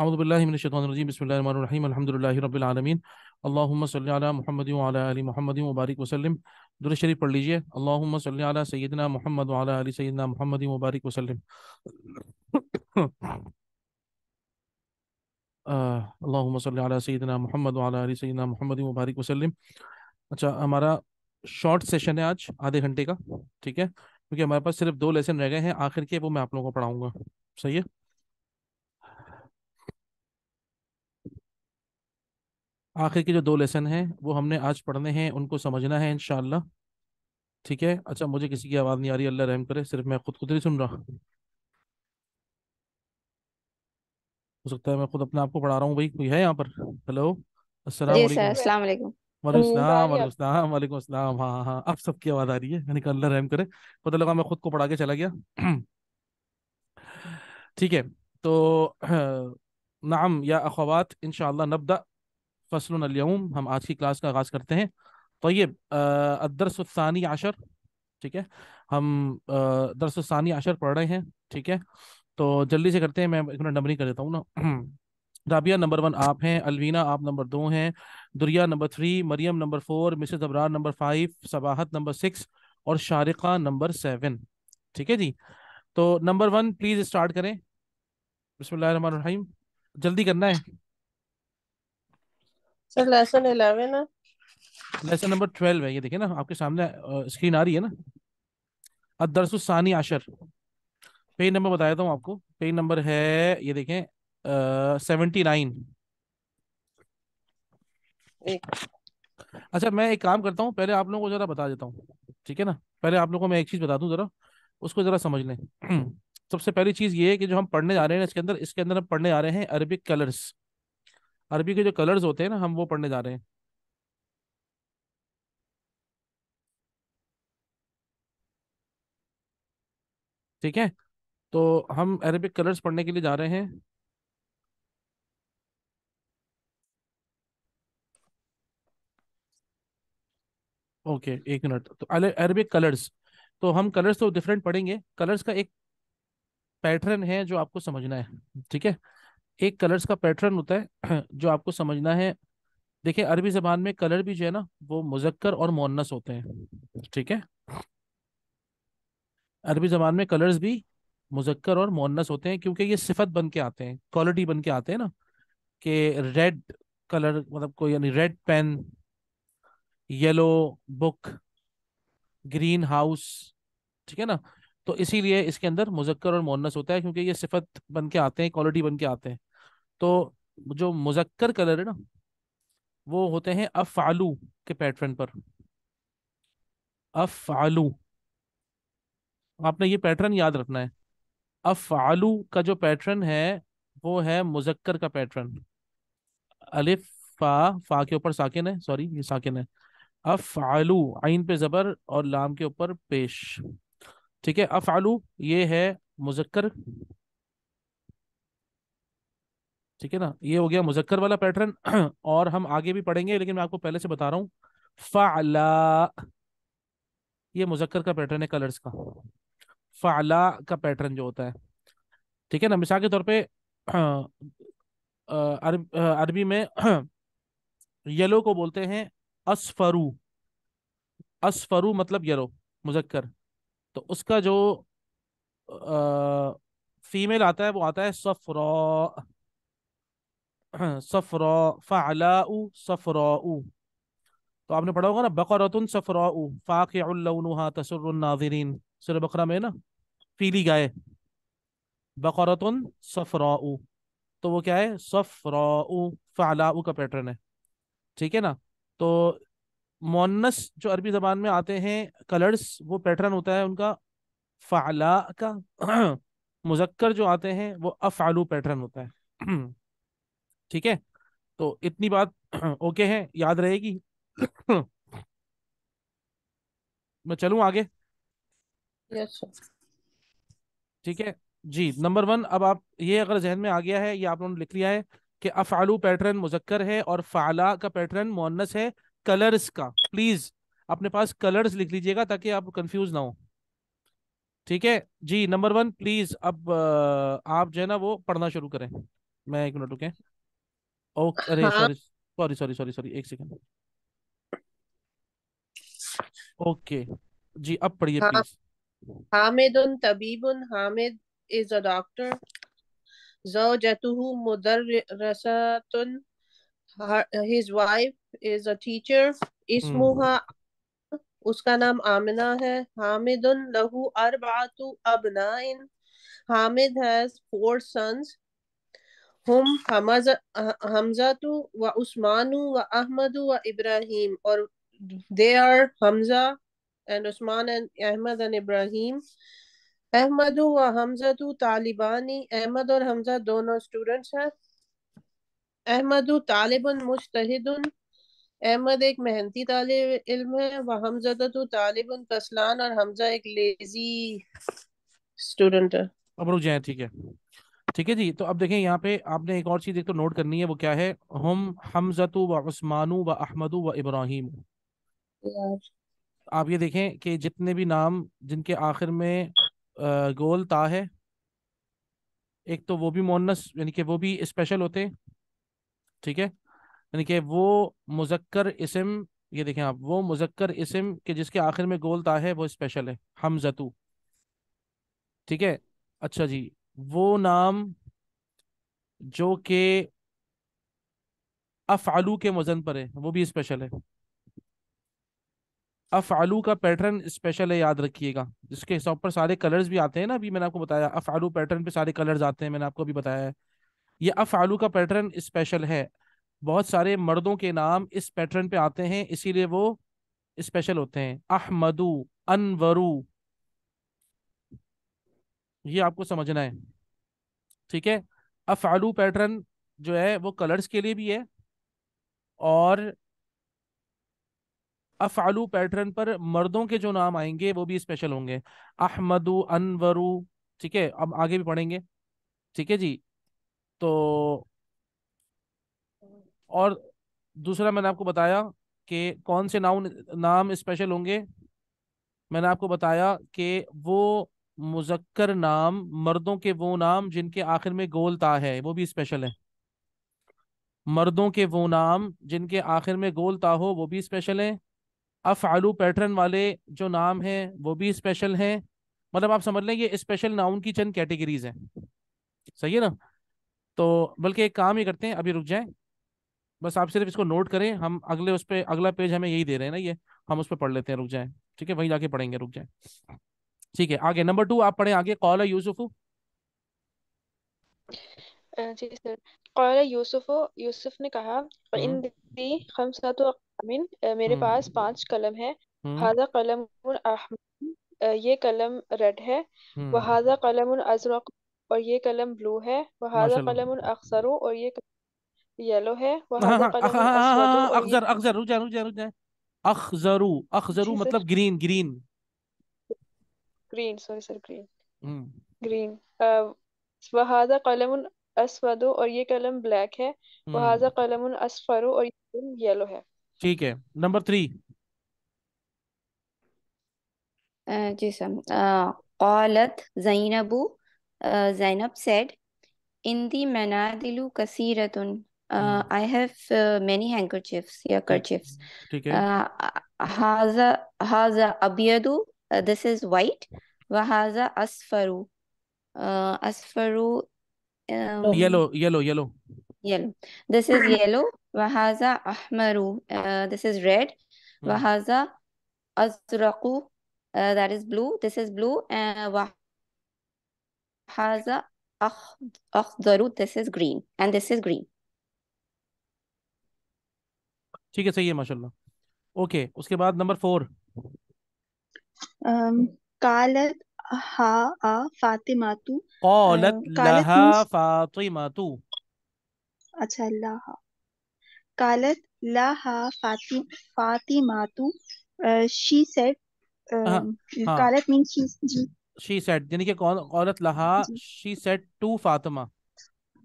अमदबिल्लिमिनशतरजीम बसमीम अलहमदिल्लाबीआलमीन मुबारक वसलम दुर शरीफ पढ़ लीजिए अल्लाम सैदना मोहम्मद अली सैदना मोहम्मद मुबारक वसलम मोहम्मद सैदना मोहम्मद मुबारक वसलम अच्छा हमारा शॉर्ट सेशन है आज आधे घंटे का ठीक है क्योंकि हमारे पास सिर्फ दो लेसन रह गए हैं आखिर के वो मैं आप लोगों को पढ़ाऊँगा सही है आखिर के जो दो लेसन हैं वो हमने आज पढ़ने हैं उनको समझना है इनशाला ठीक है अच्छा मुझे किसी की आवाज़ नहीं आ रही अल्लाह रहम करे सिर्फ मैं खुद खुद ही सुन रहा हूँ हो सकता है मैं खुद अपने आप को पढ़ा रहा हूँ भाई कोई है यहाँ पर हेलो अस्सलाम वालेकुम अस्सलाम हाँ, हाँ हाँ अब सबकी आवाज़ आ रही है अल्लाह रहम करे पता लगा मैं खुद को पढ़ा के चला गया ठीक है तो नाम या अखवात इनशा नबदा फसलूम हम आज की क्लास का आगाज़ करते हैं तो ये अदरसानी आशर ठीक है हम दरसानी आशर पढ़ रहे हैं ठीक है तो जल्दी से करते हैं मैं एक मिनट नंबरिंग कर देता हूँ ना राबिया नंबर वन आप हैं अलवीना आप नंबर दो हैं Duriya number three Mariam number four Mrs Abrar number five Sabahat number six और शारिका नंबर सेवन ठीक है जी तो नंबर वन प्लीज़ स्टार्ट करें बसमिल जल्दी करना है लेसन नंबर 12 है ये देखिए ना आपके सामने स्क्रीन आ रही है ना अदरसु सानी आशर पेज नंबर बताया था आपको पेज नंबर है ये देखें सेवेंटी नाइन अच्छा मैं एक काम करता हूँ पहले आप लोगों को जरा बता देता हूँ ठीक है ना पहले आप लोगों को मैं एक चीज बता दूँ जरा उसको जरा समझ लें सबसे पहली चीज ये है कि जो हम पढ़ने जा रहे हैं इसके अंदर इसके अंदर हम पढ़ने आ रहे हैं अरबिक कलर्स अरबी के जो कलर्स होते हैं ना हम वो पढ़ने जा रहे हैं ठीक है तो हम अरबिक कलर्स पढ़ने के लिए जा रहे हैं ओके एक मिनट तो अरबिक कलर्स तो हम कलर्स तो डिफरेंट पढ़ेंगे कलर्स का एक पैटर्न है जो आपको समझना है ठीक है एक कलर्स का पैटर्न होता है जो आपको समझना है देखिए अरबी जबान में कलर भी जो है ना वो मुजक्कर और मोनस होते हैं ठीक है अरबी जबान में कलर्स भी मुजक्कर और मोनस होते हैं क्योंकि ये सिफत बन के आते हैं क्वालिटी बन के आते हैं ना कि रेड कलर मतलब कोई यानी red pen yellow book green house ठीक है ना तो इसीलिए इसके अंदर मुजक्कर और मोनस होता है क्योंकि ये सिफत बन के आते हैं क्वालिटी बन के आते हैं तो जो मुजक्कर कलर है ना वो होते हैं अफ़ालू के पैटर्न पर अफ़ालू आपने ये पैटर्न याद रखना है अफ़ालू का जो पैटर्न है वो है मुजक्कर का पैटर्न अलिफ फा फा के ऊपर साकिन है सॉरी ये साकिन है अफ़ालू आइन पे ज़बर और लाम के ऊपर पेश ठीक है अफ़ालू ये है मुजक्कर ठीक है ना ये हो गया मुजक्कर वाला पैटर्न और हम आगे भी पढ़ेंगे लेकिन मैं आपको पहले से बता रहा हूँ फाला ये मुजक्कर का पैटर्न है कलर्स का फाला का पैटर्न जो होता है ठीक है ना मिसाल के तौर पे अरबी में येलो को बोलते हैं असफरू असफरू मतलब येलो मुजक्कर तो उसका जो आ, फीमेल आता है वो आता है सफरा सफरा फ़लाउ उ तो आपने पढ़ा होगा ना बकरतुन सफराउ फ़ाक़लहा तसरनाजरीन सुर बकरा में ना पीली गाय बकरतुन सफराउ तो वो क्या है सफराउ फ़लाउ का पैटर्न है ठीक है ना तो मोनस जो अरबी ज़बान में आते हैं कलर्स वो पैटर्न होता है उनका फ़ला का मुजक्कर जो आते हैं वो अफ़ालू पैटर्न होता है ठीक है तो इतनी बात ओके है याद रहेगी मैं चलू आगे yes, ठीक है जी नंबर वन अब आप ये अगर जहन में आ गया है ये आप लोगों ने लिख लिया है कि अफालू पैटर्न मुजक्कर है और फाला का पैटर्न मोनस है कलर्स का प्लीज अपने पास कलर्स लिख लीजिएगा ताकि आप कंफ्यूज ना हो ठीक है जी नंबर वन प्लीज अब आप जो है ना वो पढ़ना शुरू करें मैं एक मिनट रुके ओके अरे हाँ। Sorry sorry sorry sorry sorry एक सेकंड ओके जी अब पढ़िए हा, प्लीज हामिदुन तबीबुन Hamid is a doctor zawjatuhu mudarrisatun his wife is a teacher ismuha hmm. हम्म। उसका नाम आमिना है हामिदुन लहू अरबातु अबनाइन हामिद हैज फोर सन्स हम हमजा तो व उस्मानु व अहमद व इब्राहिम और they are Hamza and Usman and Ahmad and Ibrahim Ahmad व हमजा तो तालिबानी अहमद और हमजा दोनों स्टूडेंट्स हैं अहमद तालिबन मुश्तहिदन अहमद एक मेहनती तालिब इल्म है व हमजा तो, तो तालिबन कसलान और हमजा एक लेजी स्टूडेंट है अब रुक जाए ठीक है ठीक है जी तो अब देखें यहाँ पे आपने एक और चीज़ एक तो नोट करनी है वो क्या है हम हमजतु व उस्मानु व अहमदु व इब्राहिम आप ये देखें कि जितने भी नाम जिनके आखिर में गोल ता है एक तो वो भी मोनस यानी कि वो भी स्पेशल होते ठीक है यानी कि वो मुजक्कर इसम ये देखें आप वो मुजक्कर इसम के जिसके आखिर में गोल ता है वो स्पेशल है हमजतु ठीक है अच्छा जी वो नाम जो के आलू के वज़न पर है वो भी स्पेशल है अफ आलू का पैटर्न स्पेशल है याद रखिएगा जिसके हिसाब पर सारे कलर्स भी आते हैं ना अभी मैंने आपको बताया अफ आलू पैटर्न पे सारे कलर्स आते हैं मैंने आपको अभी बताया है ये आलू का पैटर्न स्पेशल है बहुत सारे मर्दों के नाम इस पैटर्न पे आते हैं इसीलिए वो स्पेशल होते हैं अहमदू अनवरू ये आपको समझना है ठीक है अफालू पैटर्न जो है वो कलर्स के लिए भी है और अफालू पैटर्न पर मर्दों के जो नाम आएंगे वो भी स्पेशल होंगे अहमदु अनवरु ठीक है अब आगे भी पढ़ेंगे ठीक है जी तो और दूसरा मैंने आपको बताया कि कौन से नाउन नाम स्पेशल होंगे मैंने आपको बताया कि वो मुजक्कर नाम मर्दों के वो नाम जिनके आखिर में गोल ता है वो भी स्पेशल है मर्दों के वो नाम जिनके आखिर में गोल ता हो वो भी स्पेशल है अफ़ालू पैटर्न वाले जो नाम हैं वो भी स्पेशल हैं मतलब आप समझ लें ये स्पेशल नाउन की चंद कैटेगरीज हैं सही है ना तो बल्कि एक काम ही करते हैं अभी रुक जाएं बस आप सिर्फ इसको नोट करें हम अगले उस पर अगला पेज हमें यही दे रहे हैं ना ये हम उस पर पढ़ लेते हैं रुक जाएं ठीक है वहीं जाके पढ़ेंगे रुक जाएं ठीक है आगे नंबर टू आप पढ़े आगे कॉल यूसुफु जी सर यूसुफ ने कहा इन हम्म। मेरे हम्म। पास पांच कलम है हम्म। हाजा कलम ये कलम रेड है कलम अजरक और ये कलम ब्लू है कलम और ये येलो है हाँ, हाँ, हाँ, रुक रुक अखजरू अखजरू मतलब green green green sorry sir green hmm. green वहाजा कलम असवद और ये कलम ब्लैक है वहाजा कलम असफर और ये कलम येलो है ठीक है नंबर थ्री जी sir qalat zainabu uh, zainab said indi manadilu kasiratun uh, i have uh, many handkerchiefs yeah kerchiefs ठीक है haza haza abyadu this is white wahaza asfaru uh, asfaru um, yellow yellow yellow yellow this is yellow wahaza ahmaru uh, this is red wahaza azraqu uh, that is blue this is blue and uh, wahaza akhdaru this is green and this is green ठीक है सही है माशाल्लाह okay okay, उसके बाद number four قالت अच्छा कालत फाति फातिमातु शी सेड कालत मीन शी जी शी सेड यानी कि कालत लहा शी सेड टू फातिमा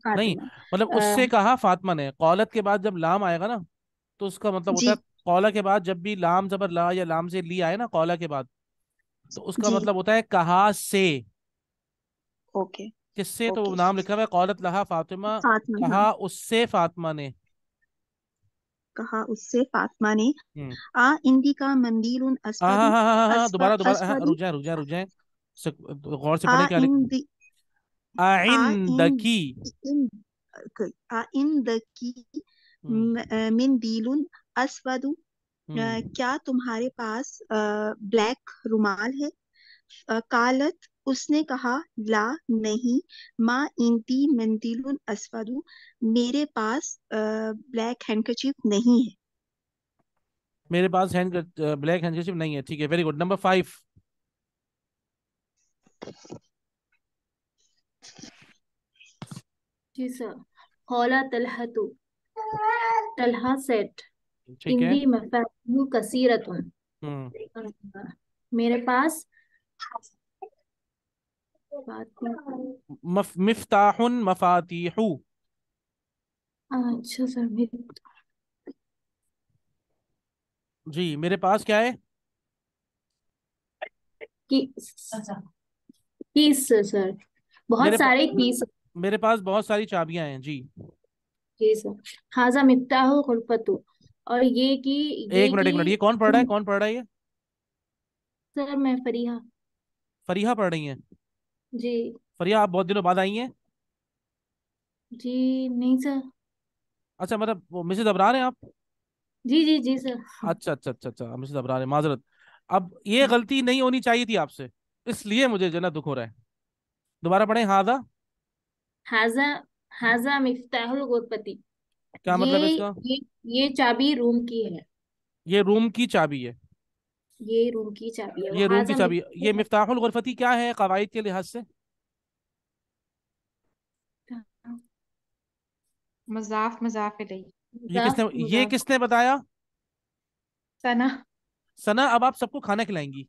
नहीं मतलब उससे कहा फातिमा ने कौलत के बाद जब लाम आएगा ना तो उसका मतलब होता है कौला के बाद जब भी लाम जबर ला या लाम से ली आए ना कौला के बाद तो उसका मतलब होता है कहा से ओके किससे तो नाम लिखा हुआ कौलत लहा फातिमा कहा उससे फातिमा ने कहा उससे फातिमा ने हम्म। आ हाँ, हाँ, हाँ, दोबारा दोबारा गौर से पढ़े क्या लिखा आइंदकी आइंदकी क्या तुम्हारे पास ब्लैक रुमाल है कालत उसने कहा ला नहीं मा इंती मंदिलुन अस्वदु मेरे पास अ, ब्लैक हैंडकरचीफ नहीं है मेरे पास हैंड ब्लैक हैंडकरचीफ नहीं है ठीक है वेरी गुड नंबर फाइव जी सर हौला तलहा तू तलहा सेट ठीक है मफातिहु कसीरतुन हम्म। मेरे पास मिफ्ताहुन मफातीहु अच्छा सर मेरे जी मेरे पास क्या है कीस कीस सर बहुत सारे कीस मेरे पास बहुत सारी चाबियां हैं जी जी सर हाजा मिफ्ताहु गुलफतु और ये कि ये एक मिनट एक मिनट ये कौन पढ़ रहा है कौन पढ़ रहा है ये सर मैं फरीहा फरीहा पढ़ रही हैं जी फरीहा आप बहुत दिनों बाद आई हैं जी नहीं सर अच्छा मतलब वो मिसेज रहे हैं आप जी जी जी सर अच्छा अच्छा अच्छा अच्छा मिसेज रहे हैं माजरत अब ये गलती नहीं होनी चाहिए थी आपसे इसलिए मुझे जना दुख हो रहा है दोबारा पढ़े हाजा हाजा हाजा मिफ्ताहुल गोदपति क्या मतलब ये, मतलब इसका ये, ये चाबी रूम की है ये रूम की चाबी है ये रूम की चाबी है ये रूम की चाबी ये मिफ्ताहुल गुरफती क्या है कवायद के लिहाज से मजाफ मजाफ ये किसने ये किसने बताया सना सना अब आप सबको खाना खिलाएंगी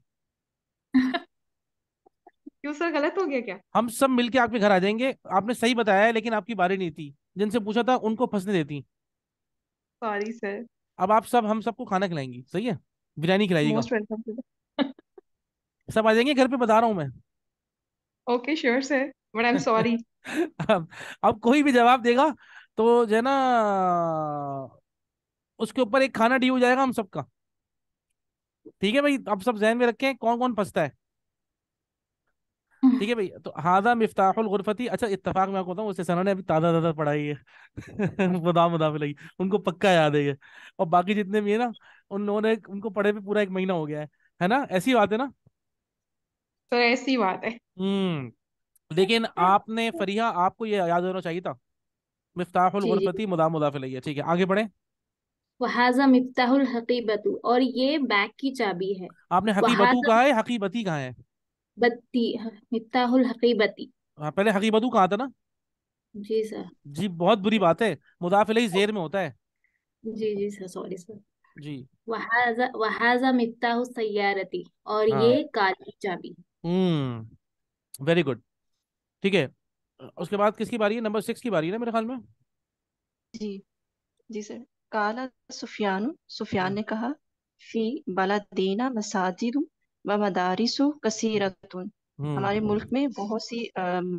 क्यों सर गलत हो गया क्या हम सब मिलके आपके घर आ जाएंगे आपने सही बताया है लेकिन आपकी बारी नहीं थी जिनसे पूछा था उनको फंसने देती सॉरी सर अब आप सब हम सबको खाना खिलाएंगी सही है बिरयानी खिलाइएगा सब आ जाएंगे घर पे बता रहा हूँ मैं okay sure sir but I am sorry अब अब कोई भी जवाब देगा तो जो है ना उसके ऊपर एक खाना डी हो जाएगा हम सबका ठीक है भाई अब सब जहन में रखें कौन कौन फंसता है ठीक है भाई तो हाजा मिफ्ताहुल गुरफती अच्छा इत्तफाक में आपको बताऊँ उससे सना ने अभी ताज़ा ताज़ा पढ़ाई है बदाम बदाम लगी उनको पक्का याद है ये और बाकी जितने भी है ना उन लोगों ने उनको पढ़े भी पूरा एक महीना हो गया है है ना ऐसी बात है ना तो ऐसी बात है हम्म लेकिन आपने फरीहा आपको ये याद होना चाहिए था मिफ्ताहुल गुरफती मुदाम मुदाफ है ठीक है आगे बढ़े वहाजा मिफ्ताहुल हकीबतु और ये बैग की चाबी है आपने हकीबतु कहा है हकीबती कहा है हाँ पहले हकीबतू कहा था ना जी सर जी बहुत बुरी बात है मुदाफिल इलही जेर में होता है जी जी सर सॉरी सर जी वहाजा मिता हूँ सय्यारती और हाँ। ये काली चाबी हम्म वेरी गुड ठीक है उसके बाद किसकी बारी है नंबर सिक्स की बारी है ना मेरे ख्याल में जी जी सर काला सुफियान सुफियान हाँ। ने कहा फी देना मसाजिद व मदारिसु कसीरतुन हमारे हम्म, मुल्क में बहुत सी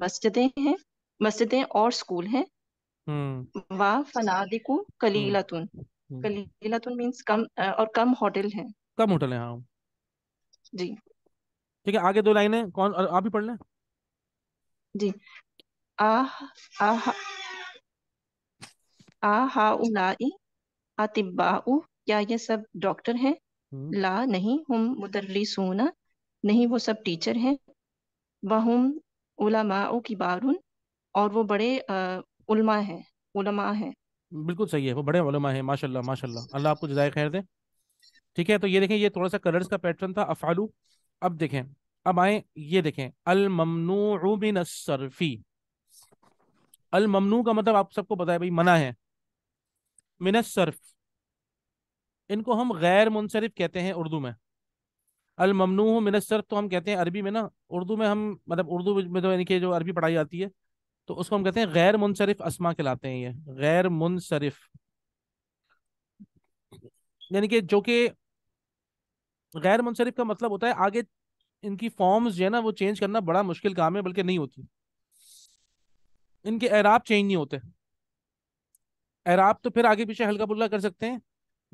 मस्जिदें हैं मस्जिदें और स्कूल हैं हम्म। व फनादिकु कलीलतुन हम्म, कलीलतुन मींस कम और कम होटल हैं कम होटल हैं हाँ जी ठीक है आगे दो लाइनें कौन आप ही पढ़ लें जी आह आह आहा उलाई आतिबाऊ क्या ये सब डॉक्टर हैं हम्म। ला नहीं हम मुदर्रिसूना नहीं वो सब टीचर हैं उलमाओ की बारून और वो बड़े उलमा हैं उलमा हैं बिल्कुल सही है वो बड़े उलमा हैं माशाल्लाह माशाल्लाह अल्लाह आपको जजाय खैर दे ठीक है तो ये देखें ये थोड़ा सा कलर्स का पैटर्न था अफालू अब देखें अब आए ये देखें अल ममनू बिन सर्फी अल ममनू का मतलब आप सबको बताया भाई मना है मिनसर्फ इनको हम गैर मुनसरफ कहते हैं उर्दू में अल मिनसरफ तो हम कहते हैं अरबी में ना उर्दू में हम मतलब उर्दू में तो यानी कि जो अरबी पढ़ाई जाती है तो उसको हम कहते हैं गैर मुनसरफ असमा कहलाते हैं ये गैर मुनसरफ यानी कि जो कि गैर मुनसरफ का मतलब होता है आगे इनकी फॉर्म्स जो है ना वो चेंज करना बड़ा मुश्किल काम है बल्कि नहीं होती इनके एराब चेंज नहीं होते एराब तो फिर आगे पीछे हल्का पुल्ला कर सकते हैं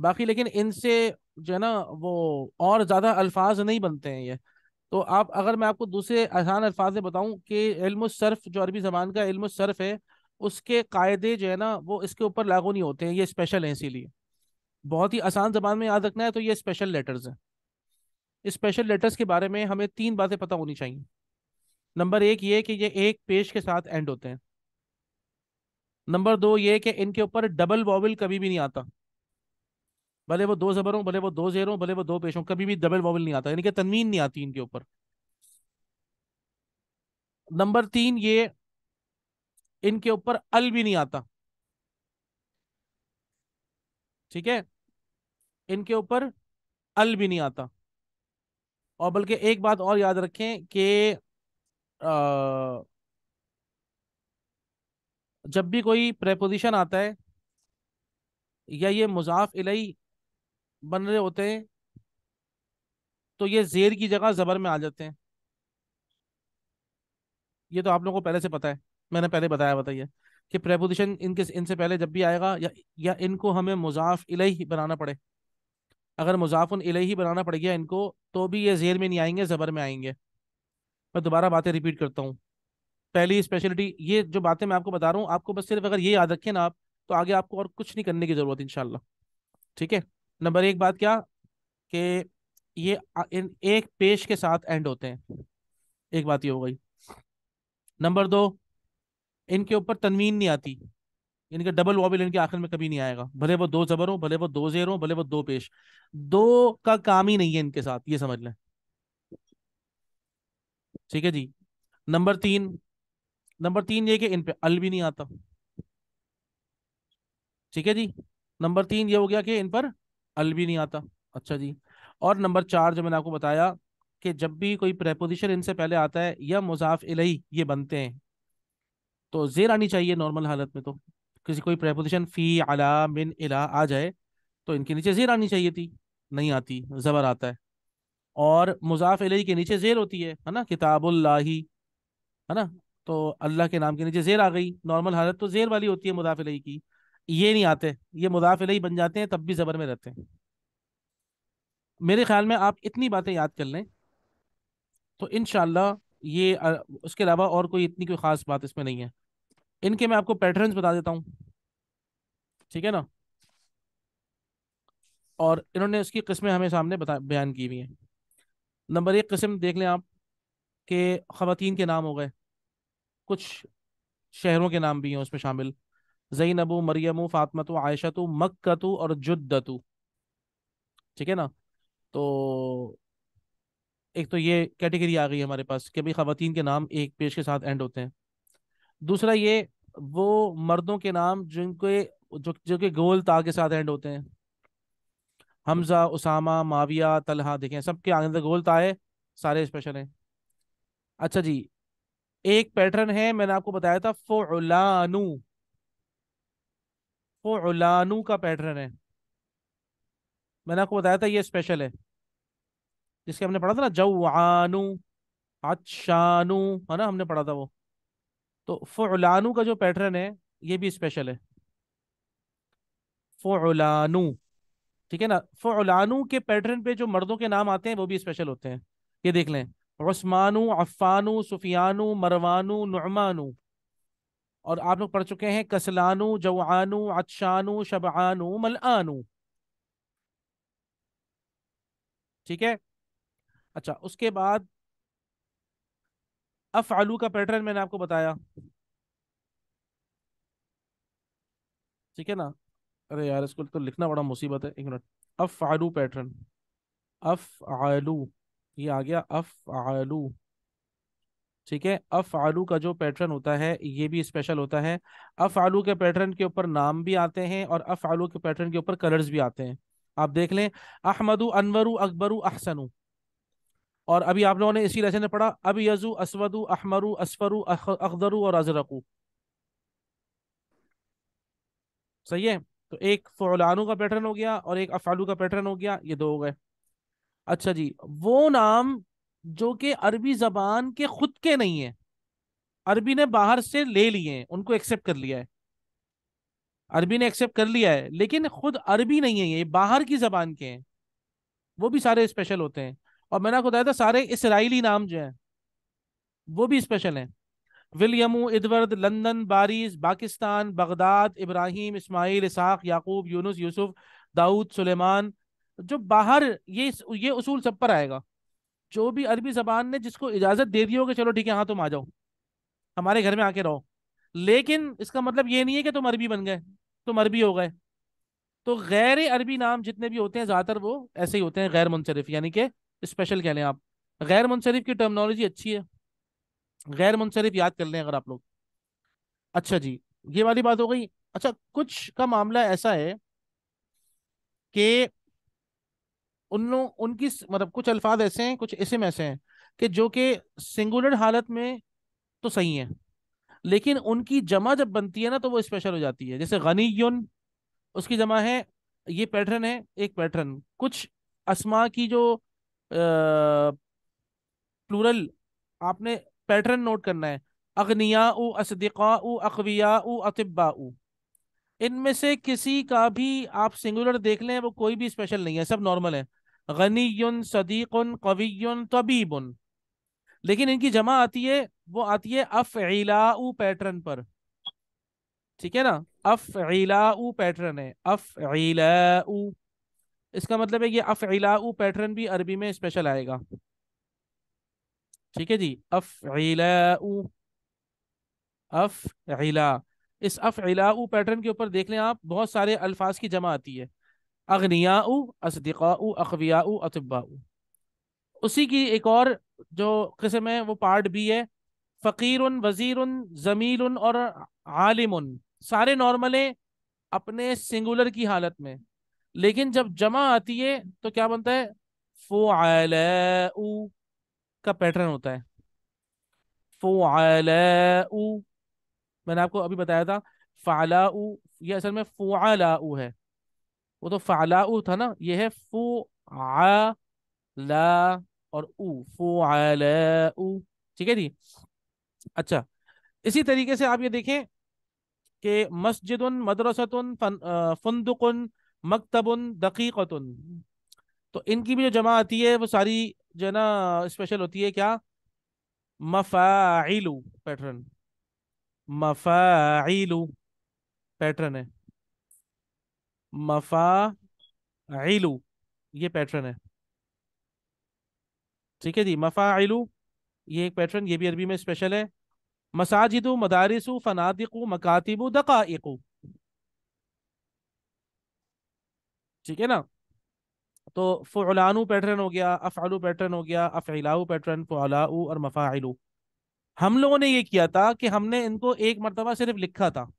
बाकी लेकिन इनसे जो है ना वो और ज़्यादा अल्फाज नहीं बनते हैं ये तो आप अगर मैं आपको दूसरे आसान अल्फाज में बताऊँ कि इल्मसर्फ़ जो अरबी ज़बान का इल्मसर्फ़ है उसके कायदे जो है ना वो इसके ऊपर लागू नहीं होते हैं ये स्पेशल हैं इसीलिए बहुत ही आसान ज़बान में याद रखना है तो ये स्पेशल लेटर्स हैं स्पेशल लेटर्स के बारे में हमें तीन बातें पता होनी चाहिए नंबर एक ये कि ये एक पेज के साथ एंड होते हैं नंबर दो ये कि इनके ऊपर डबल वॉवल कभी भी नहीं आता भले वो दो जबर हो भले वो दो जेर हो भले वो दो पेश हो कभी भी डबल वॉबल नहीं आता यानी कि तनवीन नहीं आती इनके ऊपर नंबर तीन ये इनके ऊपर अल भी नहीं आता ठीक है इनके ऊपर अल भी नहीं आता और बल्कि एक बात और याद रखें कि जब भी कोई प्रेपोजिशन आता है या ये मुजाफ इलाई बन रहे होते हैं तो ये जेर की जगह जबर में आ जाते हैं ये तो आप लोगों को पहले से पता है मैंने पहले बताया बताइए कि प्रेपोजिशन इनके इनसे पहले जब भी आएगा या या इनको हमें मुजाफ इलही बनाना पड़े अगर मुजाफुन इलही बनाना पड़ गया इनको तो भी ये जेर में नहीं आएंगे ज़बर में आएंगे मैं दोबारा बातें रिपीट करता हूँ पहली स्पेशलिटी ये जो बातें मैं आपको बता रहा हूँ आपको बस सिर्फ अगर ये याद रखें ना आप तो आगे आपको और कुछ नहीं करने की ज़रूरत इन ठीक है नंबर एक बात क्या कि ये इन एक पेश के साथ एंड होते हैं एक बात ये हो गई नंबर दो इनके ऊपर तनवीन नहीं आती इनके डबल वॉबिल इनके आखिर में कभी नहीं आएगा भले वो दो जबर हो भले वो दो जेर हो भले वो दो पेश दो का काम ही नहीं है इनके साथ ये समझ लें ठीक है जी नंबर तीन नंबर तीन ये कि इन पे अल भी नहीं आता ठीक है जी नंबर तीन ये हो गया कि इन पर अल भी नहीं आता अच्छा जी और नंबर चार जो मैंने आपको बताया कि जब भी कोई प्रेपोजिशन इनसे पहले आता है या मुजाफ इलही ये बनते हैं तो जेर आनी चाहिए नॉर्मल हालत में तो किसी कोई प्रेपोजिशन फ़ी अला मिन इला आ जाए तो इनके नीचे जेर आनी चाहिए थी नहीं आती ज़बर आता है और मुजाफ इलही के नीचे जेर होती है है ना किताबुल्ला है ना तो अल्लाह के नाम के नीचे जेर आ गई नॉर्मल हालत तो जेर वाली होती है मुजाफ इलही की ये नहीं आते ये मुदाफिल ही बन जाते हैं तब भी ज़बर में रहते हैं मेरे ख्याल में आप इतनी बातें याद कर लें तो इन ये उसके अलावा और कोई इतनी कोई ख़ास बात इसमें नहीं है इनके मैं आपको पैटर्न्स बता देता हूँ ठीक है ना और इन्होंने उसकी किस्में हमें सामने बता बयान की हुई हैं नंबर एक किस्म देख लें आप कि ख़वान के नाम हो गए कुछ शहरों के नाम भी हैं उसमें शामिल जैनबू मरियमू फातमतु आयशतु मक्कतु और जुद्दतु ठीक है ना तो एक तो ये कैटेगरी आ गई हमारे पास कि भाई ख़वातीन के नाम एक पेज के साथ एंड होते हैं दूसरा ये वो मर्दों के नाम जिनके जो जो के गोल ता के साथ एंड होते हैं हमजा उसामा माविया तलहा देखें सबके आगे तो गोल ता है सारे स्पेशल हैं अच्छा जी एक पैटर्न है मैंने आपको बताया था फोलानू वो उलानू का पैटर्न है मैंने आपको बताया था ये स्पेशल है जिसके हमने पढ़ा था ना जवानू अच्छानू है ना हमने पढ़ा था वो तो फ़ुलानू का जो पैटर्न है ये भी स्पेशल है फ़ुलानू ठीक है ना फ़ुलानू के पैटर्न पे जो मर्दों के नाम आते हैं वो भी स्पेशल होते हैं ये देख लें उस्मानू अफ़ानू सुफियानू मरवानू नुमानू और आप लोग पढ़ चुके हैं कसलानु जवानु अच्छानु शबानु मलानु ठीक है अच्छा उसके बाद अफ आलू का पैटर्न मैंने आपको बताया ठीक है ना अरे यार इसको तो लिखना बड़ा मुसीबत है एक मिनट अफ आलू पैटर्न अफ आलू ये आ गया अफ आलू ठीक है अफ आलू का जो पैटर्न होता है ये भी स्पेशल होता है अफ आलू के पैटर्न के ऊपर नाम भी आते हैं और अफ आलू के पैटर्न के ऊपर कलर्स भी आते हैं आप देख लें अहमदू अनवरु अकबरु अहसनु और अभी आप लोगों ने इसी लेसन में पढ़ा अब यजु असवदु अहमरु असफरु अखदरु और अजरकू सही है तो एक फौलानू का पैटर्न हो गया और एक अफालू का पैटर्न हो गया ये दो हो गए अच्छा जी वो नाम जो कि अरबी जबान के खुद के नहीं है अरबी ने बाहर से ले लिए हैं उनको एक्सेप्ट कर लिया है अरबी ने एक्सेप्ट कर लिया है लेकिन खुद अरबी नहीं है ये बाहर की जबान के हैं वो भी सारे स्पेशल होते हैं और मैंने आपको बताया था सारे इसराइली नाम जो हैं वो भी स्पेशल हैं विलियमू इदवर्द लंदन बारिस पाकिस्तान बगदाद इब्राहिम इस्माइल इसाक याकूब यूनुस यूसुफ दाऊद सुलेमान जो बाहर ये ये उसूल सब पर आएगा जो भी अरबी जबान ने जिसको इजाजत दे दी हो कि चलो ठीक है हाँ तुम आ जाओ हमारे घर में आके रहो लेकिन इसका मतलब ये नहीं है कि तुम अरबी बन गए तुम अरबी हो गए तो गैर अरबी नाम जितने भी होते हैं ज़्यादातर वो ऐसे ही होते हैं गैर मुनसरफ यानी कि स्पेशल कह लें आप गैर मुनसरफ की टर्मनोलॉजी अच्छी है गैर मुनसरफ याद कर लें अगर आप लोग अच्छा जी ये वाली बात हो गई अच्छा कुछ का मामला ऐसा है कि उन लोग उनकी मतलब कुछ अल्फाज ऐसे हैं कुछ इसम ऐसे हैं कि जो कि सिंगुलर हालत में तो सही है लेकिन उनकी जमा जब बनती है ना तो वो स्पेशल हो जाती है जैसे गनी युन उसकी जमा है ये पैटर्न है एक पैटर्न कुछ असमा की जो आ, प्लूरल आपने पैटर्न नोट करना है अगनिया उ असदिका उ अकविया उ अतिबा उ इनमें से किसी का भी आप सिंगुलर देख लें वो कोई भी स्पेशल नहीं है सब नॉर्मल है गनी सदीक़ुन तबीब उन लेकिन इनकी जमा आती है वो आती है अफ़लाऊ पैटर्न पर ठीक है ना अफ़लाऊ पैटर्न है अफ़लाऊ इसका मतलब है कि अफ़लाऊ पैटर्न भी अरबी में स्पेशल आएगा ठीक है जी अफ़लाऊ अफ़ला इस अलाउ पैटर्न के ऊपर देख लें आप बहुत सारे अल्फाज की जमा आती है अग्निया असदिकाऊ अखवियाऊ अतबाऊ उसी की एक और जो किस्म है वो पार्ट भी है फ़कीर वज़ीर ज़मीर और आलिम सारे नॉर्मल हैं अपने सिंगुलर की हालत में लेकिन जब जमा आती है तो क्या बनता है फो का पैटर्न होता है फो मैंने आपको अभी बताया था फ़ालाऊ ये असल में फ़ुआलाऊ है वो तो फ़ालाऊ था ना ये है फ़ु ला और उ फ़ुआलाऊ ठीक है जी अच्छा इसी तरीके से आप ये देखें कि मस्जिद मदरसत फुंदुकन मकतबन दकीकतन तो इनकी भी जो जमा आती है वो सारी जो है ना स्पेशल होती है क्या मफाइलू पैटर्न मफाइलू पैटर्न है मफाइलू ये पैटर्न है ठीक है जी मफाइलू ये एक पैटर्न ये भी अरबी में स्पेशल है मसाजिदु मदारिसु फनादिकु मकातिबु दकाइकु ठीक है ना तो फ़लानू पैटर्न हो गया अफ़ालू पैटर्न हो गया अफ़लाऊ पैटर्न फ़लाऊ और मफ़ाइलू हम लोगों ने ये किया था कि हमने इनको एक मरतबा सिर्फ लिखा था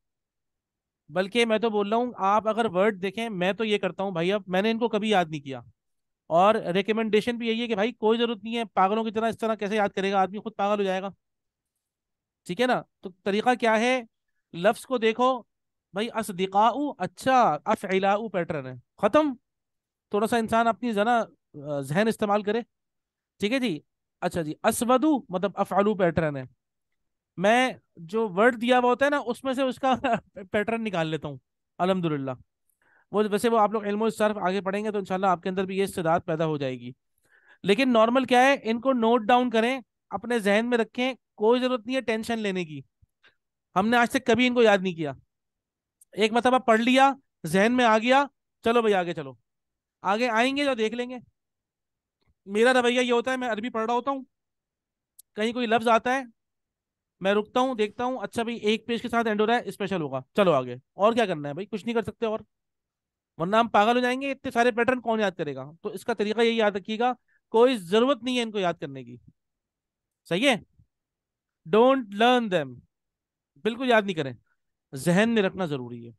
बल्कि मैं तो बोल रहा हूँ आप अगर वर्ड देखें मैं तो ये करता हूँ भाई अब मैंने इनको कभी याद नहीं किया और रिकमेंडेशन भी यही है कि भाई कोई ज़रूरत नहीं है पागलों की तरह इस तरह कैसे याद करेगा आदमी खुद पागल हो जाएगा ठीक है ना तो तरीका क्या है लफ्स को देखो भाई असदिकाऊ अच्छा अफ़लाऊ पैटर्न है ख़त्म थोड़ा सा इंसान अपनी जना जहन इस्तेमाल करे ठीक है जी अच्छा जी असवदू मतलब अफालू पैटर्न है मैं जो वर्ड दिया हुआ होता है ना उसमें से उसका पैटर्न निकाल लेता हूँ अलहमदुल्ला वो वैसे वो आप लोग इल्म सर्फ आगे पढ़ेंगे तो इनशाला आपके अंदर भी ये इस्तेदात पैदा हो जाएगी लेकिन नॉर्मल क्या है इनको नोट डाउन करें अपने जहन में रखें कोई ज़रूरत नहीं है टेंशन लेने की हमने आज तक कभी इनको याद नहीं किया एक मतलब आप पढ़ लिया जहन में आ गया चलो भाई आगे चलो आगे आएंगे तो देख लेंगे मेरा रवैया ये होता है मैं अरबी पढ़ रहा होता हूँ कहीं कोई लफ्ज आता है मैं रुकता हूँ देखता हूँ अच्छा भाई एक पेज के साथ एंड हो रहा है स्पेशल होगा चलो आगे और क्या करना है भाई कुछ नहीं कर सकते और वरना हम पागल हो जाएंगे इतने सारे पैटर्न कौन याद करेगा तो इसका तरीका यही याद रखिएगा कोई जरूरत नहीं है इनको याद करने की सही है डोंट लर्न देम बिल्कुल याद नहीं करें जहन में रखना जरूरी है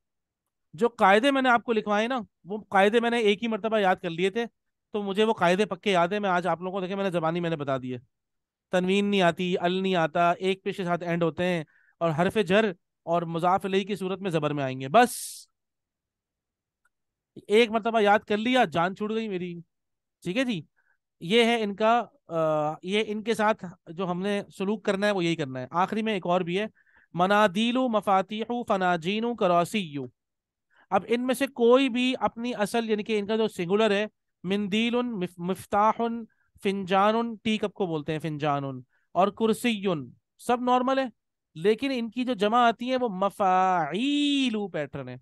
जो कायदे मैंने आपको लिखवाए ना वो कायदे मैंने एक ही मरतबा याद कर लिए थे तो मुझे वो कायदे पक्के याद है मैं आज आप लोगों को देखें मैंने जबानी मैंने बता दी है तनवीन नहीं आती अल नहीं आता एक पेश के साथ एंड होते हैं और हरफ जर और मुजाफ अलही की सूरत में जबर में आएंगे बस एक मरतबा याद कर लिया जान छूट गई मेरी ठीक है जी ये है इनका आ, ये इनके साथ जो हमने सलूक करना है वो यही करना है आखिरी में एक और भी है मनादिलु मफाती फनाजीनु करोसी अब इनमें से कोई भी अपनी असल यानी कि इनका जो सिंगुलर है मिंदील मिफ्ताह फिनजान टी कप को बोलते हैं फिनजान और कुर्सी सब नॉर्मल है लेकिन इनकी जो जमा आती है वो मफाइलू पैटर्न है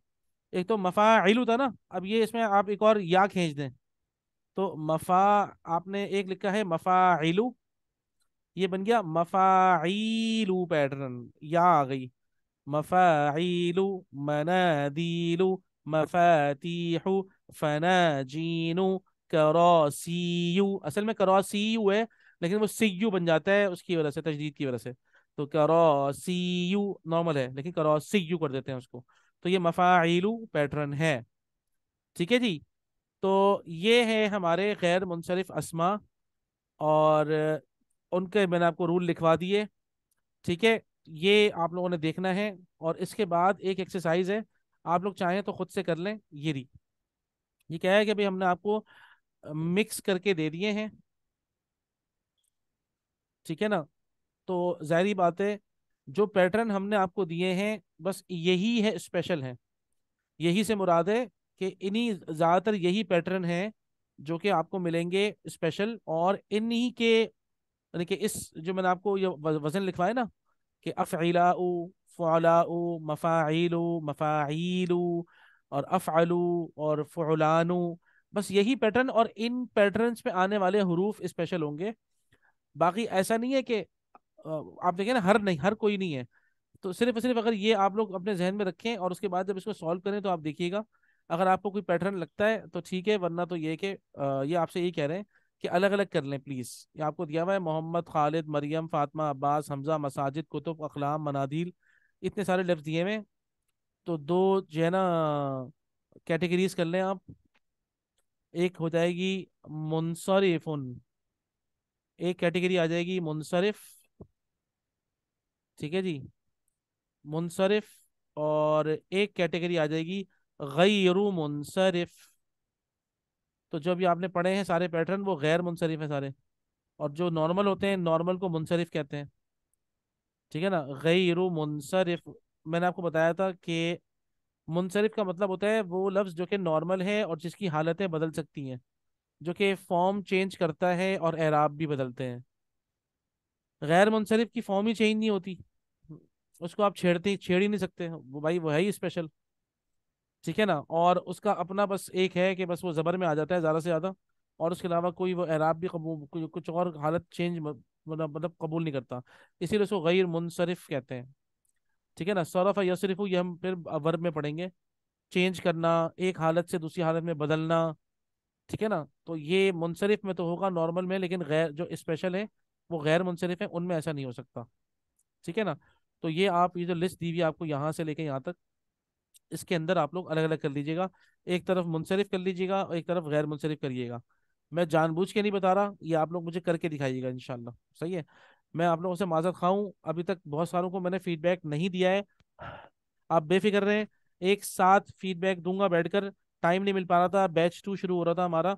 एक तो मफाइलू था ना अब ये इसमें आप एक और या खींच दें तो मफा आपने एक लिखा है मफाइलू ये बन गया मफाइलू पैटर्न या आ गई मफाइलू दिलू मफातीहू फना जीनू करोसीयू असल में करोसीयू है लेकिन वो सीयू बन जाता है उसकी वजह से तजदीद की वजह से तो करोसीयू नॉर्मल है लेकिन करोसी कर देते हैं उसको तो ये मफाइलू पैटर्न है ठीक है जी तो ये है हमारे गैर मुनसरफ असमा और उनके मैंने आपको रूल लिखवा दिए ठीक है ये आप लोगों ने देखना है और इसके बाद एक एक्सरसाइज है आप लोग चाहें तो खुद से कर लें ये रही ये क्या है कि भाई हमने आपको मिक्स करके दे दिए हैं ठीक है ना तो जहरी बात है जो पैटर्न हमने आपको दिए हैं बस यही है स्पेशल है यही से मुराद है कि इन्हीं ज़्यादातर यही पैटर्न है जो कि आपको मिलेंगे स्पेशल और इन्हीं के यानी कि इस जो मैंने आपको ये वज़न लिखवाए ना कि अफ़लाऊ फ़लाऊ मफ़ाइल उ और अफ़लू और फ़लानु बस यही पैटर्न और इन पैटर्न्स पे आने वाले हरूफ स्पेशल होंगे बाकी ऐसा नहीं है कि आप देखें ना हर नहीं हर कोई नहीं है तो सिर्फ सिर्फ अगर ये आप लोग अपने जहन में रखें और उसके बाद जब इसको सॉल्व करें तो आप देखिएगा अगर आपको कोई पैटर्न लगता है तो ठीक है वरना तो ये कि ये आपसे यही कह रहे हैं कि अलग अलग कर लें प्लीज़ ये आपको दिया हुआ है मोहम्मद खालिद मरियम फातमा अब्बास हमजा मसाजिद कुतुब अखलाम मनादिल इतने सारे लफ्ज़ दिए हुए तो दो जो है ना कैटेगरीज कर लें आप एक हो जाएगी मुनसरफ एक कैटेगरी आ जाएगी मुनसरिफ ठीक है जी मुनसरिफ और एक कैटेगरी आ जाएगी गैर मुनसरफ तो जो भी आपने पढ़े हैं सारे पैटर्न वो गैर मुनसरिफ हैं सारे और जो नॉर्मल होते हैं नॉर्मल को मुनसरिफ कहते हैं ठीक है ना गैर मुनसरफ मैंने आपको बताया था कि मुनसरफ का मतलब होता है वो लफ्ज़ जो कि नॉर्मल है और जिसकी हालतें बदल सकती हैं जो कि फॉर्म चेंज करता है और एराब भी बदलते हैं गैर मुनसरफ की फॉर्म ही चेंज नहीं होती उसको आप छेड़ते छेड़ ही नहीं सकते वो भाई वो है ही स्पेशल ठीक है ना और उसका अपना बस एक है कि बस वो ज़बर में आ जाता है ज़्यादा से ज़्यादा और उसके अलावा कोई वो एराब भी कबूल कुछ और हालत चेंज मतलब मतलब कबूल नहीं करता इसीलिए उसको गैर मुनसरफ कहते हैं ठीक है ना सरफ यसरफ ये हम फिर वर्ब में पढ़ेंगे चेंज करना एक हालत से दूसरी हालत में बदलना ठीक है ना तो ये मुनसरफ में तो होगा नॉर्मल में लेकिन गैर जो स्पेशल है वो गैर मुनसरफ है उनमें ऐसा नहीं हो सकता ठीक है ना तो ये आप ये जो लिस्ट दी हुई आपको यहाँ से लेके यहाँ तक इसके अंदर आप लोग अलग अलग कर लीजिएगा एक तरफ मुनसरफ कर लीजिएगा और एक तरफ गैर मुनसरफ करिएगा मैं जानबूझ के नहीं बता रहा ये आप लोग मुझे करके दिखाइएगा इनशाला सही है मैं आप लोगों से माजत खाऊं अभी तक बहुत सारों को मैंने फीडबैक नहीं दिया है आप बेफिक्र रहे एक साथ फीडबैक दूंगा बैठकर टाइम नहीं मिल पा रहा था बैच टू शुरू हो रहा था हमारा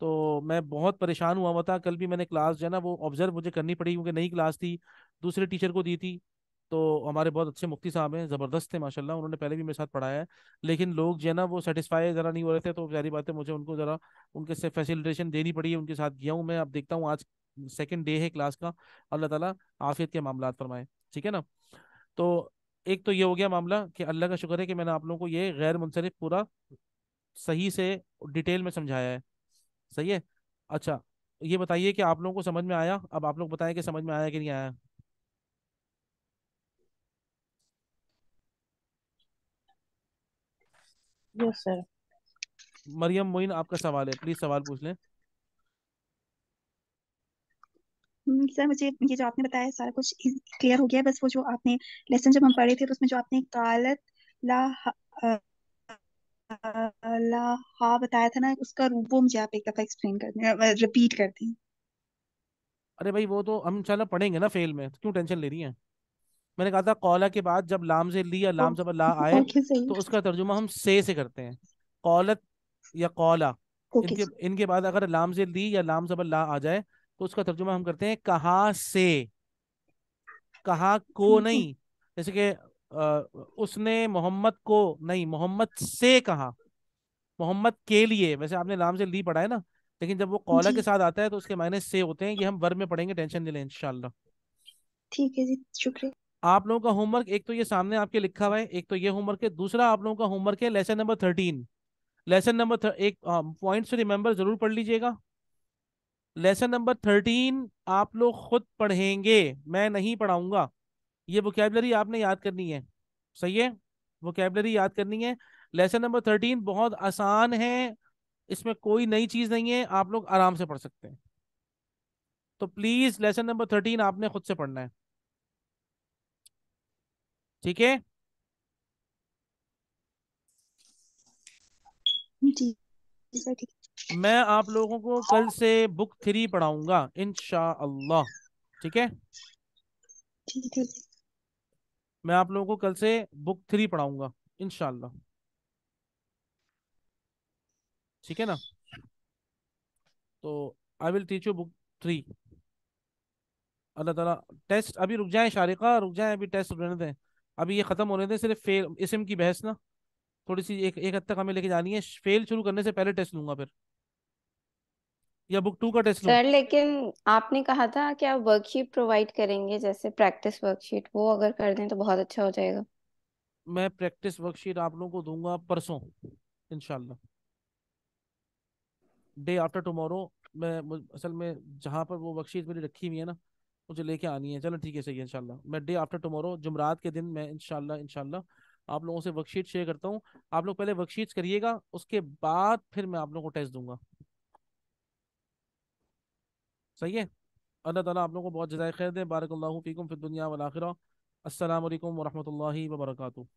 तो मैं बहुत परेशान हुआ हुआ था कल भी मैंने क्लास जो है ना वो ऑब्जर्व मुझे करनी पड़ी क्योंकि नई क्लास थी दूसरे टीचर को दी थी तो हमारे बहुत अच्छे मुफ्ती साहब हैं ज़बरदस्त थे माशाल्लाह उन्होंने पहले भी मेरे साथ पढ़ाया है लेकिन लोग जो है ना वो सेटिस्फाई ज़रा नहीं हो रहे थे तो जारी बात है मुझे उनको ज़रा उनके से फैसिलिटेशन देनी पड़ी है उनके साथ गया हूँ मैं अब देखता हूँ आज सेकेंड डे है क्लास का अल्लाह ताला आफियत के मामला फरमाए ठीक है ना तो एक तो ये हो गया मामला कि अल्लाह का शुक्र है कि मैंने आप लोगों को ये गैर मुनसरफ पूरा सही से डिटेल में समझाया है सही है अच्छा ये बताइए कि आप लोगों को समझ में आया अब आप लोग बताएं कि समझ में आया कि नहीं आया यस सर मरियम मोइन आपका सवाल है प्लीज सवाल पूछ लें हम्म, सर मुझे ये जो आपने बताया सारा कुछ क्लियर हो गया बस वो जो आपने लेसन जब हम पढ़े थे तो उसमें जो आपने कालत ला ला हा बताया था ना उसका रूप वो मुझे आप एक दफा एक्सप्लेन कर दें रिपीट कर दें अरे भाई वो तो हम इंशाल्लाह पढ़ेंगे ना फेल में तो क्यों टेंशन ले रही हैं मैंने कहा था कौला के बाद जब लाम से ली या लाम जब ला आए तो उसका तर्जुमा हम से से करते हैं कौलत या कौला इनके इनके बाद अगर लाम से ली या लाम जब ला आ जाए तो उसका तर्जुमा हम करते हैं कहा से कहा को हम्म, हम्म। नहीं जैसे कि उसने मोहम्मद को नहीं मोहम्मद से कहा मोहम्मद के लिए वैसे आपने नाम से ली पढ़ा है ना लेकिन जब वो कॉलर के साथ आता है तो उसके मायने से होते हैं ये हम वर्ग में पढ़ेंगे टेंशन नहीं लें इनशाला ठीक है जी शुक्रिया आप लोगों का होमवर्क एक तो ये सामने आपके लिखा हुआ है एक तो ये होमवर्क है दूसरा आप लोगों का होमवर्क है lesson number thirteen lesson number एक पॉइंट से रिमेम्बर जरूर पढ़ लीजिएगा लेसन नंबर थर्टीन आप लोग खुद पढ़ेंगे मैं नहीं पढ़ाऊंगा ये वोकेबलरी आपने याद करनी है सही है वोकेबलरी याद करनी है लेसन नंबर थर्टीन बहुत आसान है इसमें कोई नई चीज़ नहीं है आप लोग आराम से पढ़ सकते हैं तो प्लीज़ लेसन नंबर थर्टीन आपने खुद से पढ़ना है ठीक है जी ठीक मैं आप लोगों को कल से बुक थ्री पढ़ाऊंगा इनशा ठीक है मैं आप लोगों को कल से बुक थ्री पढ़ाऊंगा इनशाला ठीक है ना तो I will teach you book three Allah ताला टेस्ट अभी रुक जाए शारिका रुक जाए अभी टेस्ट रहने दें अभी ये ख़त्म होने दें सिर्फ फेल इसम की बहस ना थोड़ी सी एक एक हद तक हमें लेके जानी है फेल शुरू करने से पहले टेस्ट लूंगा फिर या बुक टू का टेस्ट लो सर लेकिन आपने कहा था कि आप वर्कशीट प्रोवाइड करेंगे जैसे प्रैक्टिस वर्कशीट वो अगर कर दें तो बहुत अच्छा हो जाएगा मैं प्रैक्टिस वर्कशीट आप लोगों को दूंगा परसों इंशाल्लाह डे आफ्टर टुमारो मैं असल में जहाँ पर वो वर्कशीट मेरी रखी हुई है ना मुझे लेके आनी है चलो ठीक है सही है इंशाल्लाह मैं डे आफ्टर टुमारो जुमरात के दिन मैं इंशाल्लाह इंशाल्लाह आप लोगों से वर्कशीट शेयर करता हूँ आप लोग पहले वर्कशीट करिएगा उसके बाद फिर मैं आप लोगों को टेस्ट दूंगा सही है अल्लाह ताला आप लोगों को बहुत जजाय खैर दे बारक फ़ीकुम फिर दुनिया वाखिर असल वरहमल वर्का